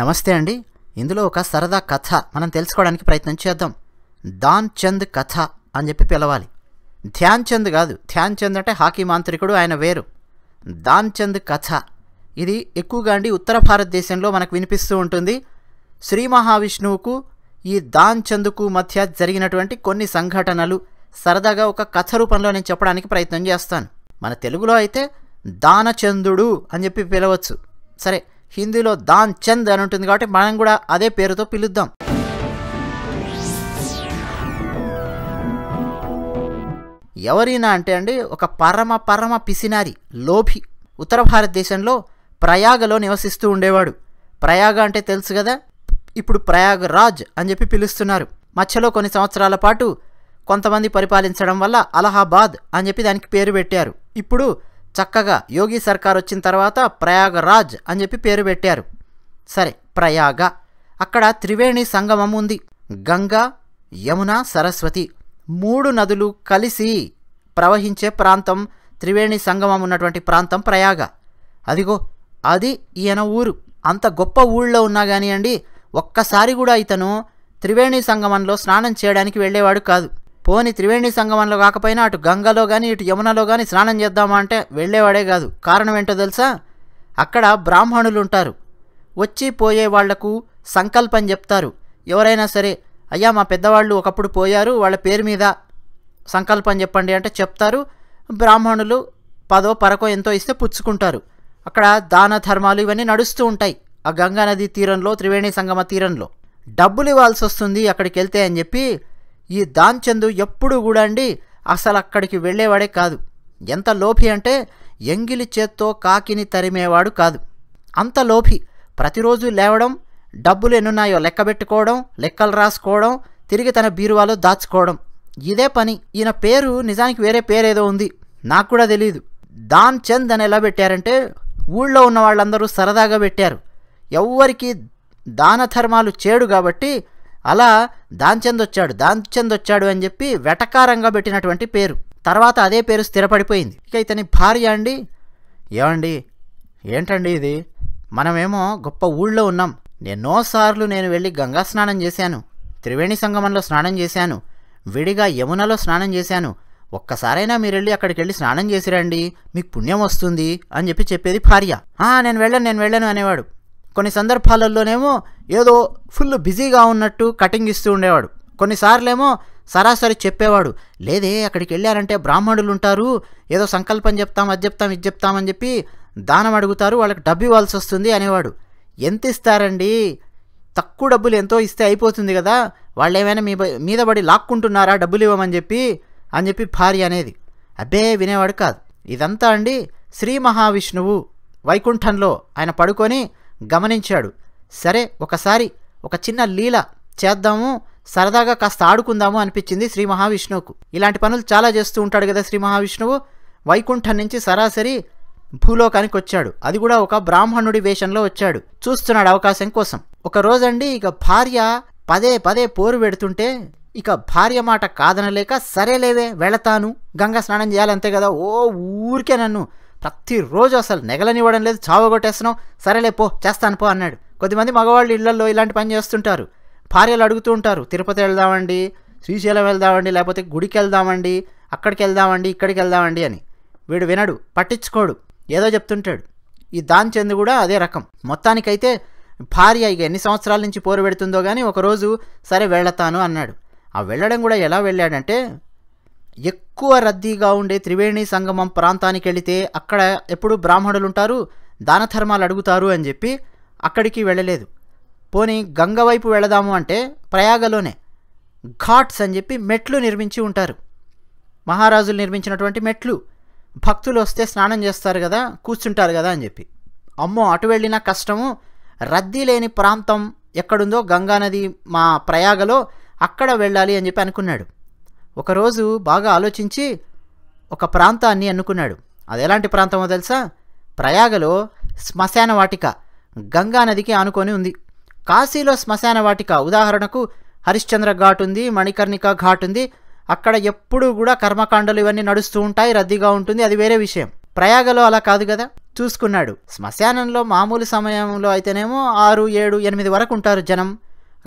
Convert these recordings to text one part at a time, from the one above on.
నమస్తే అండి ఇందులో ఒక సరదా కథ మనం తెలుసుకోవడానికి ప్రయత్నం చేద్దాం దాన్ చంద్ కథ అని చెప్పి పిలవాలి ధ్యాన్ చంద్ కాదు ధ్యాన్ చంద్ అంటే హాకీ మాంత్రికుడు ఆయన వేరు దాన్ చంద్ కథ ఇది ఎక్కువగా అండి ఉత్తర భారతదేశంలో మనకు వినిపిస్తూ ఉంటుంది శ్రీ మహావిష్ణువుకు ఈ దాన్ చందుకు మధ్య జరిగినటువంటి కొన్ని సంఘటనలు సరదాగా ఒక కథ రూపంలో నేను చెప్పడానికి ప్రయత్నం చేస్తాను మన తెలుగులో అయితే దానచందుడు అని చెప్పి పిలవచ్చు సరే హిందీలో దాన్ చంద్ అని ఉంటుంది కాబట్టి మనం కూడా అదే పేరుతో పిలుద్దాం ఎవరైనా అంటే అండి ఒక పరమ పరమ పిసినారి లోభి ఉత్తర భారతదేశంలో ప్రయాగలో నివసిస్తూ ఉండేవాడు ప్రయాగ అంటే తెలుసు కదా ఇప్పుడు ప్రయాగ రాజ్ అని చెప్పి పిలుస్తున్నారు మధ్యలో కొన్ని సంవత్సరాల పాటు కొంతమంది పరిపాలించడం వల్ల అలహాబాద్ అని చెప్పి దానికి పేరు పెట్టారు ఇప్పుడు చక్కగా యోగి సర్కార్ వచ్చిన తర్వాత ప్రయాగరాజ్ అని చెప్పి పేరు పెట్టారు సరే ప్రయాగ అక్కడ త్రివేణి సంగమం ఉంది గంగా యమున సరస్వతి మూడు నదులు కలిసి ప్రవహించే ప్రాంతం త్రివేణి సంగమం ఉన్నటువంటి ప్రాంతం ప్రయాగ అదిగో అది ఈయన ఊరు అంత గొప్ప ఊళ్ళో ఉన్నా కానివ్వండి ఒక్కసారి కూడా ఇతను త్రివేణి సంగమంలో స్నానం చేయడానికి వెళ్ళేవాడు కాదు పోని త్రివేణి సంగమంలో కాకపోయినా అటు గంగలో కానీ ఇటు యమునలో కానీ స్నానం చేద్దామా అంటే వెళ్ళేవాడే కాదు కారణం ఏంటో తెలుసా అక్కడ బ్రాహ్మణులు ఉంటారు వచ్చి పోయే వాళ్లకు సంకల్పం చెప్తారు ఎవరైనా సరే అయ్యా మా పెద్దవాళ్ళు ఒకప్పుడు పోయారు వాళ్ళ పేరు మీద సంకల్పం చెప్పండి అంటే చెప్తారు బ్రాహ్మణులు పదో పరకో ఎంతో ఇస్తే పుచ్చుకుంటారు అక్కడ దాన ధర్మాలు ఇవన్నీ నడుస్తూ ఉంటాయి ఆ గంగానది తీరంలో త్రివేణి సంగమ తీరంలో డబ్బులు ఇవ్వాల్సి వస్తుంది అక్కడికి వెళ్తే అని చెప్పి ఈ దాన్చందు ఎప్పుడూ కూడా అండి అసలు అక్కడికి వెళ్ళేవాడే కాదు ఎంత లోభి అంటే ఎంగిలి చేత్తో కాకిని తరిమేవాడు కాదు అంత లోభి ప్రతిరోజు లేవడం డబ్బులు ఎన్నున్నాయో లెక్క పెట్టుకోవడం లెక్కలు రాసుకోవడం తిరిగి తన బీరువాలో దాచుకోవడం ఇదే పని ఈయన పేరు నిజానికి వేరే పేరేదో ఉంది నాకు కూడా తెలియదు దాన్ చంద్ అని ఎలా పెట్టారంటే ఊళ్ళో ఉన్న వాళ్ళందరూ సరదాగా పెట్టారు ఎవ్వరికి దాన ధర్మాలు చేడు కాబట్టి అలా దాన్చంద్ వచ్చాడు దాన్చంద్ వచ్చాడు అని చెప్పి వెటకారంగా పెట్టినటువంటి పేరు తర్వాత అదే పేరు స్థిరపడిపోయింది ఇక ఇతని భార్య అండి ఏమండి ఏంటండి ఇది మనమేమో గొప్ప ఊళ్ళో ఉన్నాం ఎన్నోసార్లు నేను వెళ్ళి గంగా స్నానం చేశాను త్రివేణి సంగమంలో స్నానం చేశాను విడిగా యమునలో స్నానం చేశాను ఒక్కసారైనా మీరు వెళ్ళి అక్కడికి వెళ్ళి స్నానం చేసిరండి మీకు పుణ్యం వస్తుంది అని చెప్పి చెప్పేది భార్య నేను వెళ్ళను నేను వెళ్ళను అనేవాడు కొన్ని సందర్భాలలోనేమో ఏదో ఫుల్ బిజీగా ఉన్నట్టు కటింగ్ ఇస్తూ ఉండేవాడు కొన్నిసార్లేమో సరాసరి చెప్పేవాడు లేదే అక్కడికి వెళ్ళారంటే బ్రాహ్మణులు ఉంటారు ఏదో సంకల్పం చెప్తాం అది చెప్తాం ఇది చెప్తామని చెప్పి దానం అడుగుతారు వాళ్ళకి డబ్బు ఇవ్వాల్సి వస్తుంది అనేవాడు ఎంత ఇస్తారండి తక్కువ డబ్బులు ఎంతో ఇస్తే అయిపోతుంది కదా వాళ్ళు ఏమైనా మీ మీద పడి లాక్కుంటున్నారా డబ్బులు ఇవ్వమని చెప్పి అని చెప్పి భార్య అనేది అబ్బే వినేవాడు కాదు ఇదంతా అండి శ్రీ మహావిష్ణువు వైకుంఠంలో ఆయన పడుకొని గమనించాడు సరే ఒకసారి ఒక చిన్న లీల చేద్దాము సరదాగా కాస్త ఆడుకుందాము అనిపించింది శ్రీ మహావిష్ణువుకు ఇలాంటి పనులు చాలా చేస్తూ ఉంటాడు కదా శ్రీ మహావిష్ణువు వైకుంఠం నుంచి సరాసరి భూలోకానికి వచ్చాడు అది కూడా ఒక బ్రాహ్మణుడి వేషంలో వచ్చాడు చూస్తున్నాడు అవకాశం కోసం ఒక రోజండి ఇక భార్య పదే పదే పోరు పెడుతుంటే ఇక భార్య మాట కాదనలేక సరేలేవే వెళతాను గంగా స్నానం చేయాలంతే కదా ఓ ఊరికే నన్ను ప్రతిరోజు అసలు నెగలనివ్వడం లేదు చావగొట్టేస్తున్నావు సరేలే పో చేస్తాను పో అన్నాడు కొద్దిమంది మగవాళ్ళు ఇళ్లలో ఇలాంటి పని చేస్తుంటారు భార్యలు అడుగుతూ ఉంటారు తిరుపతి వెళ్దామండి శ్రీశైలం వెళ్దామండి లేకపోతే గుడికి వెళ్దామండి అక్కడికి వెళ్దామండి ఇక్కడికి వెళ్దామండి అని వీడు వినడు పట్టించుకోడు ఏదో చెప్తుంటాడు ఈ దాని చెందు కూడా అదే రకం మొత్తానికైతే భార్య ఇక ఎన్ని సంవత్సరాల నుంచి పోరు పెడుతుందో కానీ ఒకరోజు సరే వెళ్ళతాను అన్నాడు ఆ వెళ్ళడం కూడా ఎలా వెళ్ళాడంటే ఎక్కువ రద్దీగా ఉండే త్రివేణి సంగమం ప్రాంతానికి వెళితే అక్కడ ఎప్పుడు బ్రాహ్మణులు ఉంటారు దాన ధర్మాలు అడుగుతారు అని చెప్పి అక్కడికి వెళ్ళలేదు పోనీ గంగ వైపు వెళదాము అంటే ప్రయాగలోనే ఘాట్స్ అని చెప్పి మెట్లు నిర్మించి ఉంటారు మహారాజులు నిర్మించినటువంటి మెట్లు భక్తులు వస్తే స్నానం చేస్తారు కదా కూర్చుంటారు కదా అని చెప్పి అమ్మో అటు వెళ్ళినా కష్టము రద్దీ లేని ప్రాంతం ఎక్కడుందో గంగానది మా ప్రయాగలో అక్కడ వెళ్ళాలి అని చెప్పి అనుకున్నాడు ఒకరోజు బాగా ఆలోచించి ఒక ప్రాంతాన్ని అనుకున్నాడు అది ఎలాంటి ప్రాంతమో తెలుసా ప్రయాగలో శ్మశాన వాటిక గంగా నదికి ఆనుకొని ఉంది కాశీలో శ్మశాన వాటిక ఉదాహరణకు హరిశ్చంద్ర ఘాట్ ఉంది మణికర్ణిక ఘాట్ ఉంది అక్కడ ఎప్పుడూ కూడా కర్మకాండలు ఇవన్నీ నడుస్తూ ఉంటాయి రద్దీగా ఉంటుంది అది వేరే విషయం ప్రయాగలో అలా కాదు కదా చూసుకున్నాడు శ్మశానంలో మామూలు సమయంలో అయితేనేమో ఆరు ఏడు ఎనిమిది వరకు ఉంటారు జనం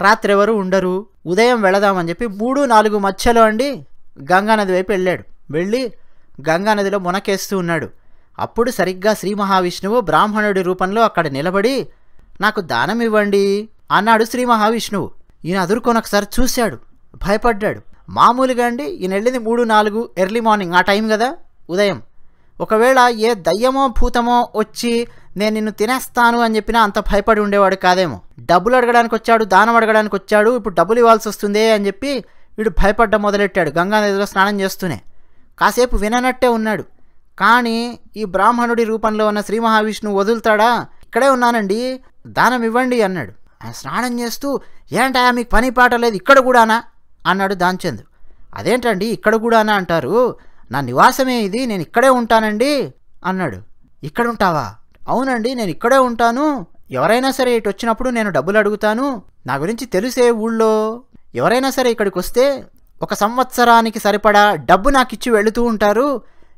రాత్రి ఎవరు ఉండరు ఉదయం వెళదామని చెప్పి మూడు నాలుగు మధ్యలో అండి గంగానది వైపు వెళ్ళాడు వెళ్ళి గంగానదిలో మునకేస్తూ ఉన్నాడు అప్పుడు సరిగ్గా శ్రీ మహావిష్ణువు బ్రాహ్మణుడి రూపంలో అక్కడ నిలబడి నాకు దానం ఇవ్వండి అన్నాడు శ్రీ మహావిష్ణువు ఈయన అదురుకొని ఒకసారి చూశాడు భయపడ్డాడు మామూలుగా అండి ఈయన వెళ్ళింది మూడు నాలుగు ఎర్లీ మార్నింగ్ ఆ టైం కదా ఉదయం ఒకవేళ ఏ దయ్యమో భూతమో వచ్చి నేను నిన్ను తినేస్తాను అని చెప్పినా అంత భయపడి ఉండేవాడు కాదేమో డబ్బులు అడగడానికి వచ్చాడు దానం అడగడానికి వచ్చాడు ఇప్పుడు డబ్బులు ఇవ్వాల్సి వస్తుందే అని చెప్పి వీడు భయపడ్డం మొదలెట్టాడు గంగానదిలో స్నానం చేస్తూనే కాసేపు విననట్టే ఉన్నాడు కానీ ఈ బ్రాహ్మణుడి రూపంలో ఉన్న శ్రీ మహావిష్ణువు వదులుతాడా ఇక్కడే ఉన్నానండి దానం ఇవ్వండి అన్నాడు ఆయన స్నానం చేస్తూ ఏంటయా మీకు పని పాట లేదు ఇక్కడ కూడానా అన్నాడు దాంచంద్రు అదేంటండి ఇక్కడ కూడానా అంటారు నా నివాసమే ఇది నేను ఇక్కడే ఉంటానండి అన్నాడు ఇక్కడ ఉంటావా అవునండి నేను ఇక్కడే ఉంటాను ఎవరైనా సరే ఇటు వచ్చినప్పుడు నేను డబ్బులు అడుగుతాను నా గురించి తెలిసే ఊళ్ళో ఎవరైనా సరే ఇక్కడికి వస్తే ఒక సంవత్సరానికి సరిపడా డబ్బు నాకు ఇచ్చి వెళుతూ ఉంటారు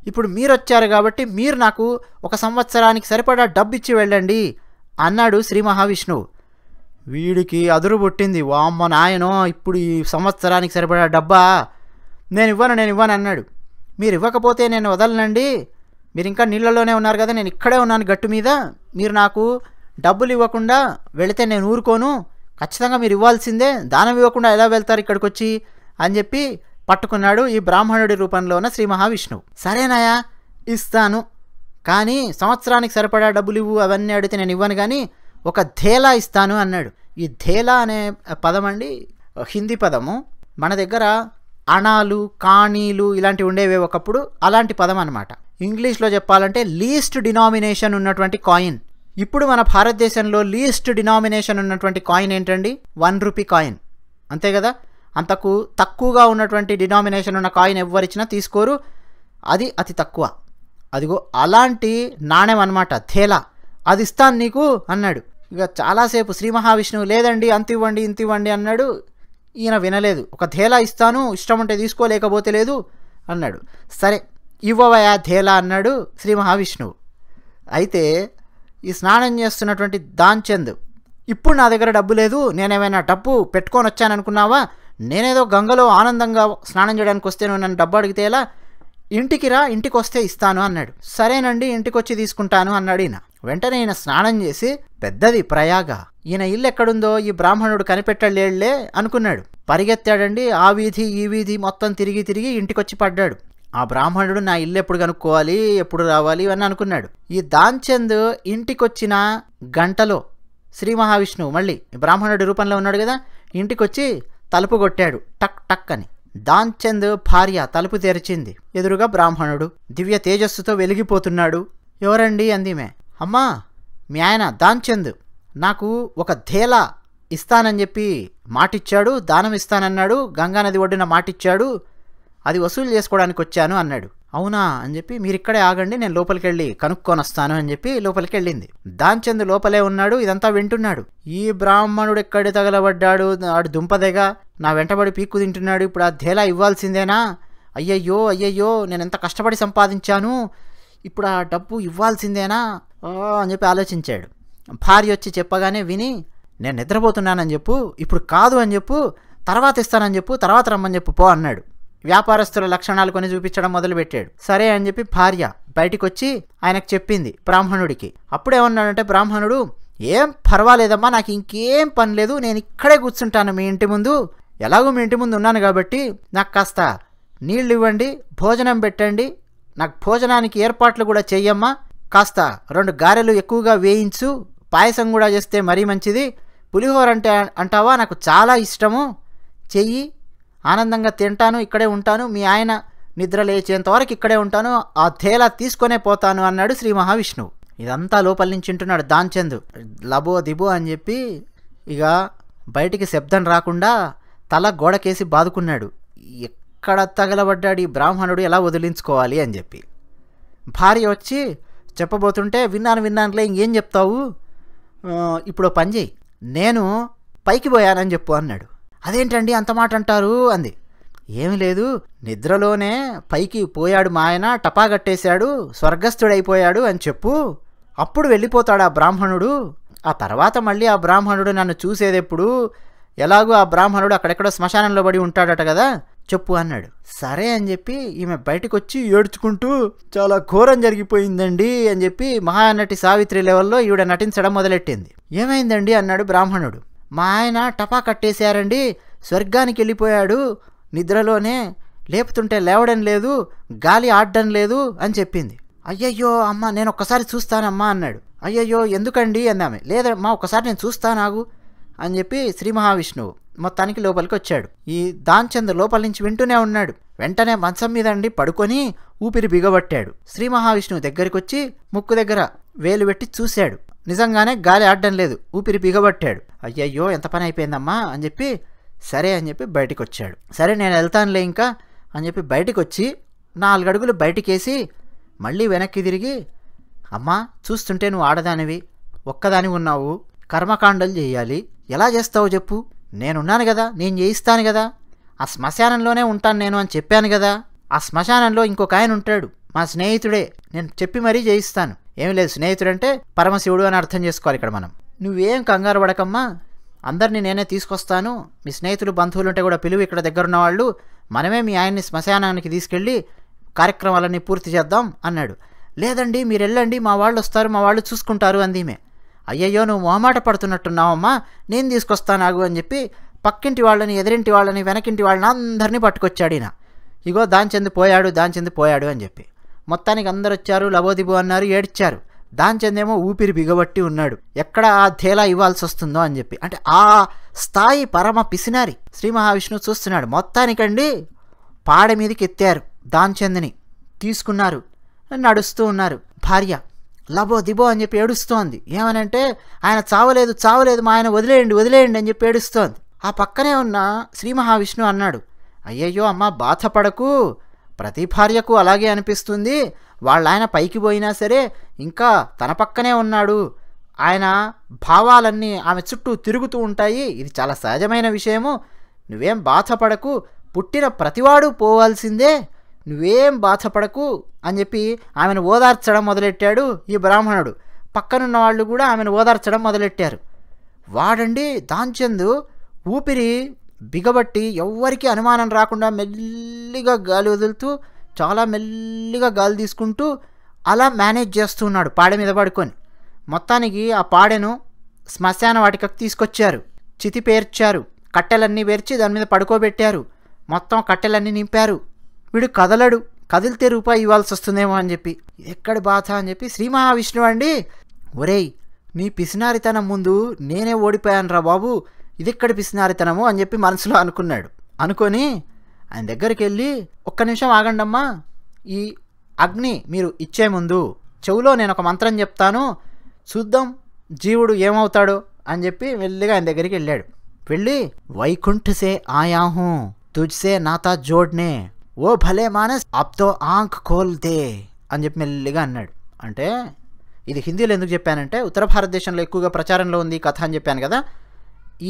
ఇప్పుడు మీరు వచ్చారు కాబట్టి మీరు నాకు ఒక సంవత్సరానికి సరిపడా డబ్బు ఇచ్చి వెళ్ళండి అన్నాడు శ్రీ మహావిష్ణువు వీడికి అదురు పుట్టింది వామ్మ నాయనో ఇప్పుడు ఈ సంవత్సరానికి సరిపడా డబ్బా నేను ఇవ్వను నేను ఇవ్వను అన్నాడు మీరు ఇవ్వకపోతే నేను వదలనండి మీరు ఇంకా నీళ్ళలోనే ఉన్నారు కదా నేను ఇక్కడే ఉన్నాను గట్టు మీద మీరు నాకు డబ్బులు ఇవ్వకుండా వెళితే నేను ఊరుకోను ఖచ్చితంగా మీరు ఇవ్వాల్సిందే దానం ఇవ్వకుండా ఎలా వెళ్తారు ఇక్కడికి వచ్చి అని చెప్పి పట్టుకున్నాడు ఈ బ్రాహ్మణుడి రూపంలో ఉన్న శ్రీ మహావిష్ణువు సరేనాయా ఇస్తాను కానీ సంవత్సరానికి సరిపడా డబ్బులు ఇవ్వు అవన్నీ అడిగితే నేను ఇవ్వను కానీ ఒక ధేలా ఇస్తాను అన్నాడు ఈ ధేలా అనే పదం అండి హిందీ పదము మన దగ్గర అణాలు కాణీలు ఇలాంటివి ఉండేవి ఒకప్పుడు అలాంటి పదం అనమాట ఇంగ్లీష్లో చెప్పాలంటే లీస్ట్ డినామినేషన్ ఉన్నటువంటి కాయిన్ ఇప్పుడు మన భారతదేశంలో లీస్ట్ డినామినేషన్ ఉన్నటువంటి కాయిన్ ఏంటండి వన్ రూపీ కాయిన్ అంతే కదా అంతకు తక్కువగా ఉన్నటువంటి డినామినేషన్ ఉన్న కాయిన్ ఎవ్వరిచ్చినా తీసుకోరు అది అతి తక్కువ అదిగో అలాంటి నాణ్యం అనమాట థేలా అది ఇస్తాను నీకు అన్నాడు ఇక చాలాసేపు శ్రీ మహావిష్ణువు లేదండి అంత ఇవ్వండి ఇంత ఇవ్వండి అన్నాడు ఈయన వినలేదు ఒక థేలా ఇస్తాను ఇష్టం ఉంటే తీసుకోలేకపోతే లేదు అన్నాడు సరే ఇవ్వవయా ధేలా అన్నాడు శ్రీ మహావిష్ణువు అయితే ఈ స్నానం చేస్తున్నటువంటి దాన్చంద్ ఇప్పుడు నా దగ్గర డబ్బు లేదు నేనేమైనా డబ్బు పెట్టుకొని వచ్చాననుకున్నావా నేనేదో గంగలో ఆనందంగా స్నానం చేయడానికి వస్తే నువ్వు నన్ను డబ్బు అడిగితే ఎలా ఇంటికి రా ఇంటికి వస్తే ఇస్తాను అన్నాడు సరేనండి ఇంటికి వచ్చి తీసుకుంటాను అన్నాడు ఈయన వెంటనే ఈయన స్నానం చేసి పెద్దది ప్రయాగ ఈయన ఇల్లు ఎక్కడుందో ఈ బ్రాహ్మణుడు కనిపెట్టలేళ్లే అనుకున్నాడు పరిగెత్తాడండి ఆ వీధి ఈ వీధి మొత్తం తిరిగి తిరిగి ఇంటికొచ్చి పడ్డాడు ఆ బ్రాహ్మణుడు నా ఇల్లు ఎప్పుడు కనుక్కోవాలి ఎప్పుడు రావాలి అని అనుకున్నాడు ఈ దాన్చంద్ ఇంటికొచ్చిన గంటలో శ్రీ మహావిష్ణువు మళ్ళీ బ్రాహ్మణుడి రూపంలో ఉన్నాడు కదా ఇంటికొచ్చి తలుపు కొట్టాడు టక్ టక్ అని దాన్చంద్ భార్య తలుపు తెరిచింది ఎదురుగా బ్రాహ్మణుడు దివ్య తేజస్సుతో వెలిగిపోతున్నాడు ఎవరండి అందిమే అమ్మా మీ ఆయన దాన్చంద్ నాకు ఒక ధేలా ఇస్తానని చెప్పి మాటిచ్చాడు దానం ఇస్తానన్నాడు గంగానది ఒడ్డున మాటిచ్చాడు అది వసూలు చేసుకోవడానికి వచ్చాను అన్నాడు అవునా అని చెప్పి మీరు ఇక్కడే ఆగండి నేను లోపలికి వెళ్ళి కనుక్కొని వస్తాను అని చెప్పి లోపలికి వెళ్ళింది దాంచంద్ లోపలే ఉన్నాడు ఇదంతా వింటున్నాడు ఈ బ్రాహ్మణుడు ఎక్కడి తగలబడ్డాడు ఆడు దుంపదెగా నా వెంటబడి పీక్కు తింటున్నాడు ఇప్పుడు ఆ ధేలా ఇవ్వాల్సిందేనా అయ్యయ్యో అయ్యయ్యో నేను ఎంత కష్టపడి సంపాదించాను ఇప్పుడు ఆ డబ్బు ఇవ్వాల్సిందేనా అని చెప్పి ఆలోచించాడు భార్య వచ్చి చెప్పగానే విని నేను నిద్రపోతున్నానని చెప్పు ఇప్పుడు కాదు అని చెప్పు తర్వాత ఇస్తానని చెప్పు తర్వాత రమ్మని చెప్పు పో అన్నాడు వ్యాపారస్తుల లక్షణాలు కొని చూపించడం మొదలుపెట్టాడు సరే అని చెప్పి భార్య బయటికి వచ్చి ఆయనకు చెప్పింది బ్రాహ్మణుడికి అప్పుడేమన్నాడంటే బ్రాహ్మణుడు ఏం పర్వాలేదమ్మా నాకు ఇంకేం పని లేదు నేను ఇక్కడే కూర్చుంటాను మీ ఇంటి ముందు ఎలాగో మీ ఇంటి ముందు ఉన్నాను కాబట్టి నాకు కాస్త నీళ్ళు ఇవ్వండి భోజనం పెట్టండి నాకు భోజనానికి ఏర్పాట్లు కూడా చెయ్యమ్మా కాస్త రెండు గారెలు ఎక్కువగా వేయించు పాయసం కూడా చేస్తే మరీ మంచిది పులిహోర అంటే అంటావా నాకు చాలా ఇష్టము చెయ్యి ఆనందంగా తింటాను ఇక్కడే ఉంటాను మీ ఆయన నిద్ర లేచేంత వరకు ఇక్కడే ఉంటాను ఆ తేలా తీసుకొనే పోతాను అన్నాడు శ్రీ మహావిష్ణువు ఇదంతా లోపల నుంచి ఉంటున్నాడు దాన్చందు లబో దిబో అని చెప్పి ఇక బయటికి శబ్దం రాకుండా తల గోడకేసి బాదుకున్నాడు ఎక్కడ తగలబడ్డాడు ఈ బ్రాహ్మణుడు ఎలా వదిలించుకోవాలి అని చెప్పి భార్య వచ్చి చెప్పబోతుంటే విన్నాను విన్నానులే ఇంకేం చెప్తావు ఇప్పుడు పని చేయి నేను పైకి పోయానని చెప్పు అన్నాడు అదేంటండి అంత మాట అంటారు అంది ఏమి లేదు నిద్రలోనే పైకి పోయాడు మా ఆయన టపాగట్టేశాడు స్వర్గస్థుడైపోయాడు అని చెప్పు అప్పుడు వెళ్ళిపోతాడు ఆ బ్రాహ్మణుడు ఆ తర్వాత మళ్ళీ ఆ బ్రాహ్మణుడు నన్ను చూసేదెప్పుడు ఎలాగో ఆ బ్రాహ్మణుడు అక్కడెక్కడో శ్మశానంలో పడి ఉంటాడట కదా చెప్పు అన్నాడు సరే అని చెప్పి ఈమె బయటకు వచ్చి ఏడ్చుకుంటూ చాలా ఘోరం జరిగిపోయిందండి అని చెప్పి మహానటి సావిత్రి లెవెల్లో ఈవిడ నటించడం మొదలెట్టింది ఏమైందండి అన్నాడు బ్రాహ్మణుడు మా ఆయన టపా కట్టేశారండి స్వర్గానికి వెళ్ళిపోయాడు నిద్రలోనే లేపుతుంటే లేవడం లేదు గాలి ఆడడం లేదు అని చెప్పింది అయ్యయ్యో అమ్మ నేను ఒక్కసారి చూస్తానమ్మా అన్నాడు అయ్యయ్యో ఎందుకండి అందామె లేదమ్మా ఒకసారి నేను చూస్తానాగు అని చెప్పి శ్రీ మహావిష్ణువు మొత్తానికి లోపలికి వచ్చాడు ఈ దాన్చంద్ర లోపల నుంచి వింటూనే ఉన్నాడు వెంటనే మంచం మీద అండి పడుకొని ఊపిరి బిగబట్టాడు శ్రీ మహావిష్ణువు దగ్గరికి వచ్చి ముక్కు దగ్గర వేలు పెట్టి చూశాడు నిజంగానే గాలి ఆడడం లేదు ఊపిరి పిగబట్టాడు అయ్యయ్యో ఎంత పని అయిపోయిందమ్మా అని చెప్పి సరే అని చెప్పి బయటకు వచ్చాడు సరే నేను వెళ్తానులే ఇంకా అని చెప్పి బయటకు వచ్చి నాలుగు అడుగులు బయటికేసి మళ్ళీ వెనక్కి తిరిగి అమ్మా చూస్తుంటే నువ్వు ఆడదానివి ఒక్కదాని ఉన్నావు కర్మకాండలు చేయాలి ఎలా చేస్తావు చెప్పు నేనున్నాను కదా నేను చేయిస్తాను కదా ఆ శ్మశానంలోనే ఉంటాను నేను అని చెప్పాను కదా ఆ శ్మశానంలో ఇంకొక ఆయన ఉంటాడు మా స్నేహితుడే నేను చెప్పి మరీ చేయిస్తాను ఏం లేదు స్నేహితుడు అంటే పరమశివుడు అని అర్థం చేసుకోవాలి ఇక్కడ మనం నువ్వేం కంగారు పడకమ్మా అందరినీ నేనే తీసుకొస్తాను మీ స్నేహితులు బంధువులు ఉంటే కూడా పిలువు ఇక్కడ దగ్గరున్న వాళ్ళు మనమే మీ ఆయన్ని శ్మశానానికి తీసుకెళ్ళి కార్యక్రమాలన్నీ పూర్తి చేద్దాం అన్నాడు లేదండి మీరు వెళ్ళండి మా వాళ్ళు వస్తారు మా వాళ్ళు చూసుకుంటారు అందిమే అయ్యయ్యో నువ్వు మొహమాట పడుతున్నట్టున్నావమ్మా నేను తీసుకొస్తాను ఆగు అని చెప్పి పక్కింటి వాళ్ళని ఎదిరింటి వాళ్ళని వెనకింటి వాళ్ళని అందరినీ పట్టుకొచ్చాడు ఈయన ఇగో దాని చెంది పోయాడు దాని చెంది పోయాడు అని చెప్పి మొత్తానికి అందరు వచ్చారు లబోదిబో అన్నారు ఏడ్చారు దాంచేందేమో ఊపిరి బిగబట్టి ఉన్నాడు ఎక్కడ ఆ థేలా ఇవ్వాల్సి వస్తుందో అని చెప్పి అంటే ఆ స్థాయి పరమ పిసినారి శ్రీ మహావిష్ణువు చూస్తున్నాడు మొత్తానికండి పాడ మీదకి ఎత్తారు దాంచందని తీసుకున్నారు నడుస్తూ ఉన్నారు భార్య లబో దిబో అని చెప్పి ఏడుస్తోంది ఏమనంటే ఆయన చావలేదు చావలేదు మా ఆయన వదిలేయండి వదిలేయండి అని చెప్పి ఏడుస్తోంది ఆ పక్కనే ఉన్న శ్రీ మహావిష్ణు అన్నాడు అయ్యయ్యో అమ్మ బాధపడకు ప్రతి భార్యకు అలాగే అనిపిస్తుంది వాళ్ళ ఆయన పైకి పోయినా సరే ఇంకా తన పక్కనే ఉన్నాడు ఆయన భావాలన్నీ ఆమె చుట్టూ తిరుగుతూ ఉంటాయి ఇది చాలా సహజమైన విషయము నువ్వేం బాధపడకు పుట్టిన ప్రతివాడు పోవాల్సిందే నువ్వేం బాధపడకు అని చెప్పి ఆమెను ఓదార్చడం మొదలెట్టాడు ఈ బ్రాహ్మణుడు పక్కనున్న వాళ్ళు కూడా ఆమెను ఓదార్చడం మొదలెట్టారు వాడండి దాంచందు ఊపిరి బిగబట్టి ఎవ్వరికీ అనుమానం రాకుండా మెల్లిగా గాలి వదులుతూ చాలా మెల్లిగా గాలి తీసుకుంటూ అలా మేనేజ్ చేస్తున్నాడు పాడె మీద పడుకొని మొత్తానికి ఆ పాడెను శ్మశాన వాటికకు తీసుకొచ్చారు చితి పేర్చారు కట్టెలన్నీ పేర్చి దాని మీద పడుకోబెట్టారు మొత్తం కట్టెలన్నీ నింపారు వీడు కదలడు కదిలితే రూపాయి ఇవ్వాల్సి వస్తుందేమో అని చెప్పి ఎక్కడ బాధ అని చెప్పి శ్రీ మహావిష్ణువు అండి ఒరేయ్ నీ పిసినారితనం ముందు నేనే ఓడిపోయాను రా బాబు ఇది ఇక్కడ పిసినారితనము అని చెప్పి మనసులో అనుకున్నాడు అనుకొని ఆయన దగ్గరికి వెళ్ళి ఒక్క నిమిషం ఆగండమ్మా ఈ అగ్ని మీరు ఇచ్చే ముందు చెవులో నేను ఒక మంత్రం చెప్తాను చూద్దాం జీవుడు ఏమవుతాడు అని చెప్పి మెల్లిగా ఆయన దగ్గరికి వెళ్ళాడు వెళ్ళి వైకుంఠసే ఆయాహు తుజ్సే నాతా జోడ్నే ఓ భలే మానస్ అప్తో ఆంక్ కోల్తే అని చెప్పి మెల్లిగా అన్నాడు అంటే ఇది హిందీలో ఎందుకు చెప్పానంటే ఉత్తర భారతదేశంలో ఎక్కువగా ప్రచారంలో ఉంది కథ అని చెప్పాను కదా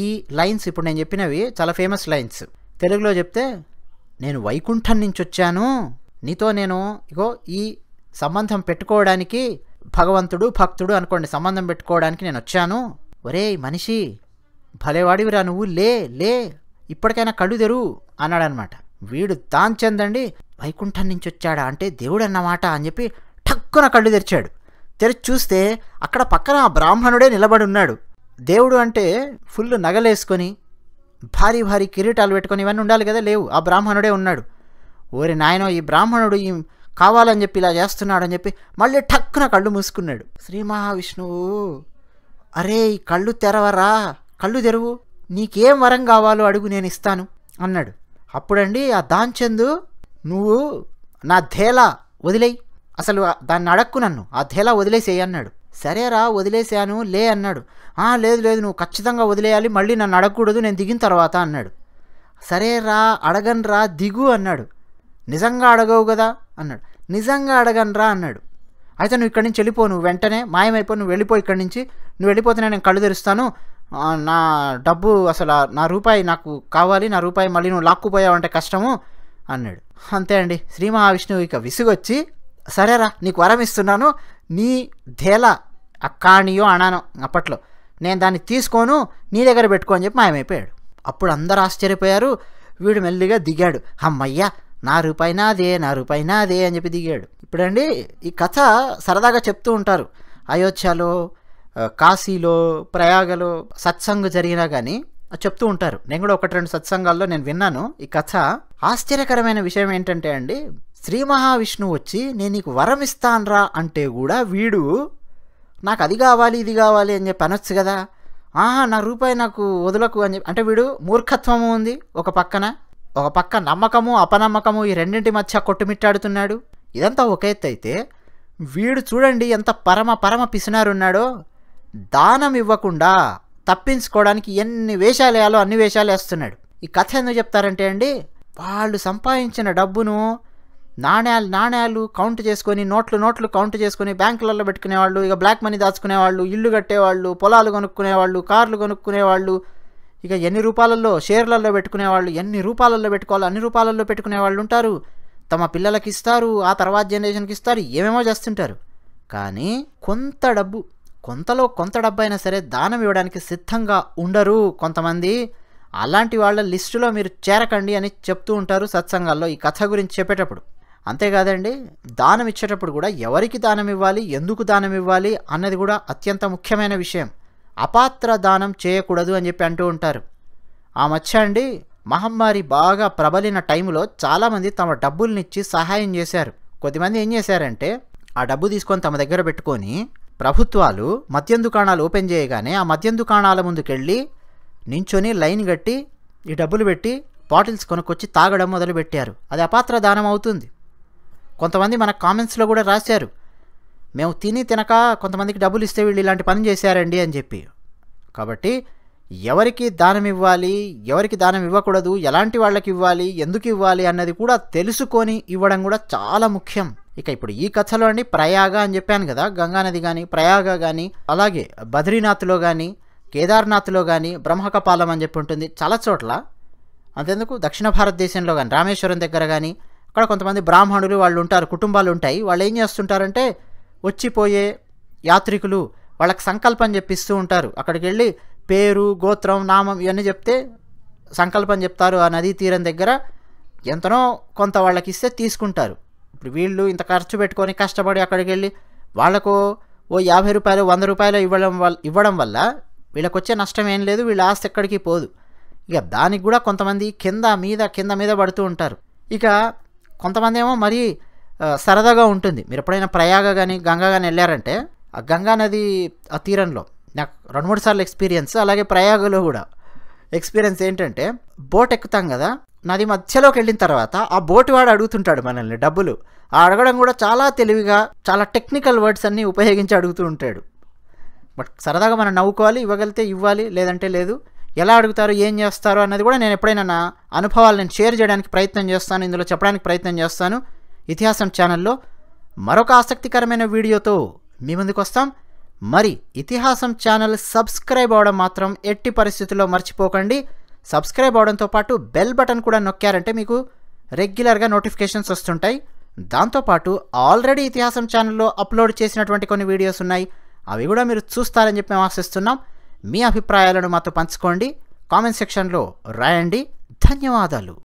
ఈ లైన్స్ ఇప్పుడు నేను చెప్పినవి చాలా ఫేమస్ లైన్స్ తెలుగులో చెప్తే నేను వైకుంఠం నుంచి వచ్చాను నీతో నేను ఇగో ఈ సంబంధం పెట్టుకోవడానికి భగవంతుడు భక్తుడు అనుకోండి సంబంధం పెట్టుకోవడానికి నేను వచ్చాను ఒరే మనిషి భలేవాడివిరా నువ్వు లే లే ఇప్పటికైనా కళ్ళు తెరువు అన్నాడనమాట వీడు తాంచెందండి వైకుంఠం నుంచి వచ్చాడా అంటే దేవుడు అన్నమాట అని చెప్పి ఠక్కున కళ్ళు తెరిచాడు తెరిచి చూస్తే అక్కడ పక్కన ఆ బ్రాహ్మణుడే నిలబడి ఉన్నాడు దేవుడు అంటే ఫుల్ నగలేసుకొని భారీ భారీ కిరీటాలు పెట్టుకొని ఇవన్నీ ఉండాలి కదా లేవు ఆ బ్రాహ్మణుడే ఉన్నాడు ఓరి నాయన ఈ బ్రాహ్మణుడు ఈ కావాలని చెప్పి ఇలా చేస్తున్నాడు అని చెప్పి మళ్ళీ టక్కున కళ్ళు మూసుకున్నాడు శ్రీ మహావిష్ణువు అరే ఈ కళ్ళు తెరవరా కళ్ళు తెరువు నీకేం వరం కావాలో అడుగు నేను ఇస్తాను అన్నాడు అప్పుడండి ఆ దాంచందు నువ్వు నా ధేలా వదిలేయి అసలు దాన్ని అడక్కు నన్ను ఆ ధేలా వదిలేసేయి అన్నాడు సరేరా వదిలేశాను లే అన్నాడు లేదు లేదు నువ్వు ఖచ్చితంగా వదిలేయాలి మళ్ళీ నన్ను అడగకూడదు నేను దిగిన తర్వాత అన్నాడు సరేరా అడగన్రా దిగు అన్నాడు నిజంగా అడగవు కదా అన్నాడు నిజంగా అడగన్రా అన్నాడు అయితే నువ్వు ఇక్కడి నుంచి వెళ్ళిపో నువ్వు వెంటనే మాయమైపో నువ్వు వెళ్ళిపో ఇక్కడి నుంచి నువ్వు వెళ్ళిపోతే నేను కళ్ళు తెరుస్తాను నా డబ్బు అసలు నా రూపాయి నాకు కావాలి నా రూపాయి మళ్ళీ నువ్వు లాక్కుపోయావంటే కష్టము అన్నాడు అంతే అండి శ్రీ మహావిష్ణువు ఇక విసుగొచ్చి సరేరా నీకు వరం ఇస్తున్నాను నీ ధేల అక్కాణియో అన్నాను అప్పట్లో నేను దాన్ని తీసుకోను నీ దగ్గర పెట్టుకో అని చెప్పి మాయమైపోయాడు అప్పుడు అందరూ ఆశ్చర్యపోయారు వీడు మెల్లిగా దిగాడు అమ్మయ్యా నా రూపాయి నాదే నా రూపాయి నాదే అని చెప్పి దిగాడు ఇప్పుడండి ఈ కథ సరదాగా చెప్తూ ఉంటారు అయోధ్యలో కాశీలో ప్రయాగలో సత్సంగు జరిగినా కానీ చెప్తూ ఉంటారు నేను కూడా ఒకటి రెండు సత్సంగాల్లో నేను విన్నాను ఈ కథ ఆశ్చర్యకరమైన విషయం ఏంటంటే అండి శ్రీ మహావిష్ణువు వచ్చి నేను నీకు వరం ఇస్తానరా అంటే కూడా వీడు నాకు అది కావాలి ఇది కావాలి అని చెప్పి అనొచ్చు కదా ఆహా నా రూపాయి నాకు వదులకు అని చెప్పి అంటే వీడు మూర్ఖత్వము ఉంది ఒక పక్కన ఒక పక్క నమ్మకము అపనమ్మకము ఈ రెండింటి మధ్య కొట్టుమిట్టాడుతున్నాడు ఇదంతా ఒక ఎత్తు అయితే వీడు చూడండి ఎంత పరమ పరమ పిసినారున్నాడో దానం ఇవ్వకుండా తప్పించుకోవడానికి ఎన్ని వేషాలు వేయాలో అన్ని వేషాలు వేస్తున్నాడు ఈ కథ ఎందుకు చెప్తారంటే అండి వాళ్ళు సంపాదించిన డబ్బును నాణ్యాలు నాణ్యాలు కౌంట్ చేసుకొని నోట్లు నోట్లు కౌంట్ చేసుకొని బ్యాంకులలో పెట్టుకునేవాళ్ళు ఇక బ్లాక్ మనీ దాచుకునేవాళ్ళు ఇల్లు కట్టేవాళ్ళు పొలాలు కొనుక్కునేవాళ్ళు కార్లు కొనుక్కునేవాళ్ళు ఇక ఎన్ని రూపాలలో షేర్లలో పెట్టుకునేవాళ్ళు ఎన్ని రూపాలలో పెట్టుకోవాలి అన్ని రూపాలలో వాళ్ళు ఉంటారు తమ పిల్లలకి ఇస్తారు ఆ తర్వాత జనరేషన్కి ఇస్తారు ఏమేమో చేస్తుంటారు కానీ కొంత డబ్బు కొంతలో కొంత డబ్బు అయినా సరే దానం ఇవ్వడానికి సిద్ధంగా ఉండరు కొంతమంది అలాంటి వాళ్ళ లిస్టులో మీరు చేరకండి అని చెప్తూ ఉంటారు సత్సంగాల్లో ఈ కథ గురించి చెప్పేటప్పుడు అంతేకాదండి దానం ఇచ్చేటప్పుడు కూడా ఎవరికి దానం ఇవ్వాలి ఎందుకు దానం ఇవ్వాలి అన్నది కూడా అత్యంత ముఖ్యమైన విషయం అపాత్ర దానం చేయకూడదు అని చెప్పి అంటూ ఉంటారు ఆ మధ్య అండి మహమ్మారి బాగా ప్రబలిన టైంలో చాలామంది తమ డబ్బుల్నిచ్చి సహాయం చేశారు కొద్దిమంది ఏం చేశారంటే ఆ డబ్బు తీసుకొని తమ దగ్గర పెట్టుకొని ప్రభుత్వాలు మద్యం దుకాణాలు ఓపెన్ చేయగానే ఆ మద్యం దుకాణాల ముందుకెళ్ళి నించొని లైన్ కట్టి ఈ డబ్బులు పెట్టి బాటిల్స్ కొనుక్కొచ్చి తాగడం మొదలుపెట్టారు అది అపాత్ర దానం అవుతుంది కొంతమంది మన కామెంట్స్లో కూడా రాశారు మేము తిని తినక కొంతమందికి డబ్బులు ఇస్తే వీళ్ళు ఇలాంటి పని చేశారండి అని చెప్పి కాబట్టి ఎవరికి దానం ఇవ్వాలి ఎవరికి దానం ఇవ్వకూడదు ఎలాంటి వాళ్ళకి ఇవ్వాలి ఎందుకు ఇవ్వాలి అన్నది కూడా తెలుసుకొని ఇవ్వడం కూడా చాలా ముఖ్యం ఇక ఇప్పుడు ఈ కథలో అండి ప్రయాగ అని చెప్పాను కదా గంగానది కానీ ప్రయాగ కానీ అలాగే బద్రీనాథ్లో కానీ కేదార్నాథ్లో కానీ బ్రహ్మకపాలం అని చెప్పి ఉంటుంది చాలా చోట్ల అంతేందుకు దక్షిణ భారతదేశంలో కానీ రామేశ్వరం దగ్గర కానీ అక్కడ కొంతమంది బ్రాహ్మణులు వాళ్ళు ఉంటారు కుటుంబాలు ఉంటాయి వాళ్ళు ఏం చేస్తుంటారంటే వచ్చిపోయే యాత్రికులు వాళ్ళకి సంకల్పం చెప్పిస్తూ ఉంటారు అక్కడికి వెళ్ళి పేరు గోత్రం నామం ఇవన్నీ చెప్తే సంకల్పం చెప్తారు ఆ నదీ తీరం దగ్గర ఎంతనో కొంత వాళ్ళకి ఇస్తే తీసుకుంటారు ఇప్పుడు వీళ్ళు ఇంత ఖర్చు పెట్టుకొని కష్టపడి అక్కడికి వెళ్ళి వాళ్ళకు ఓ యాభై రూపాయలు వంద రూపాయలు ఇవ్వడం వల్ల ఇవ్వడం వల్ల వీళ్ళకి వచ్చే నష్టం ఏం లేదు వీళ్ళ ఆస్తి ఎక్కడికి పోదు ఇక దానికి కూడా కొంతమంది కింద మీద కింద మీద పడుతూ ఉంటారు ఇక కొంతమంది ఏమో మరీ సరదాగా ఉంటుంది మీరు ఎప్పుడైనా ప్రయాగ కానీ గంగా కానీ వెళ్ళారంటే ఆ గంగా నది ఆ తీరంలో నాకు రెండు మూడు సార్లు ఎక్స్పీరియన్స్ అలాగే ప్రయాగలో కూడా ఎక్స్పీరియన్స్ ఏంటంటే బోట్ ఎక్కుతాం కదా నది మధ్యలోకి వెళ్ళిన తర్వాత ఆ బోట్ వాడు అడుగుతుంటాడు మనల్ని డబ్బులు ఆ అడగడం కూడా చాలా తెలివిగా చాలా టెక్నికల్ వర్డ్స్ అన్నీ ఉపయోగించి అడుగుతూ ఉంటాడు బట్ సరదాగా మనం నవ్వుకోవాలి ఇవ్వగలిగితే ఇవ్వాలి లేదంటే లేదు ఎలా అడుగుతారు ఏం చేస్తారు అన్నది కూడా నేను ఎప్పుడైనా నా అనుభవాలు నేను షేర్ చేయడానికి ప్రయత్నం చేస్తాను ఇందులో చెప్పడానికి ప్రయత్నం చేస్తాను ఇతిహాసం ఛానల్లో మరొక ఆసక్తికరమైన వీడియోతో మీ ముందుకు వస్తాం మరి ఇతిహాసం ఛానల్ సబ్స్క్రైబ్ అవడం మాత్రం ఎట్టి పరిస్థితుల్లో మర్చిపోకండి సబ్స్క్రైబ్ అవడంతో పాటు బెల్ బటన్ కూడా నొక్కారంటే మీకు రెగ్యులర్గా నోటిఫికేషన్స్ వస్తుంటాయి దాంతోపాటు ఆల్రెడీ ఇతిహాసం ఛానల్లో అప్లోడ్ చేసినటువంటి కొన్ని వీడియోస్ ఉన్నాయి అవి కూడా మీరు చూస్తారని చెప్పి మేము ఆశిస్తున్నాం మీ అభిప్రాయాలను మాతో పంచుకోండి కామెంట్ సెక్షన్లో రాయండి ధన్యవాదాలు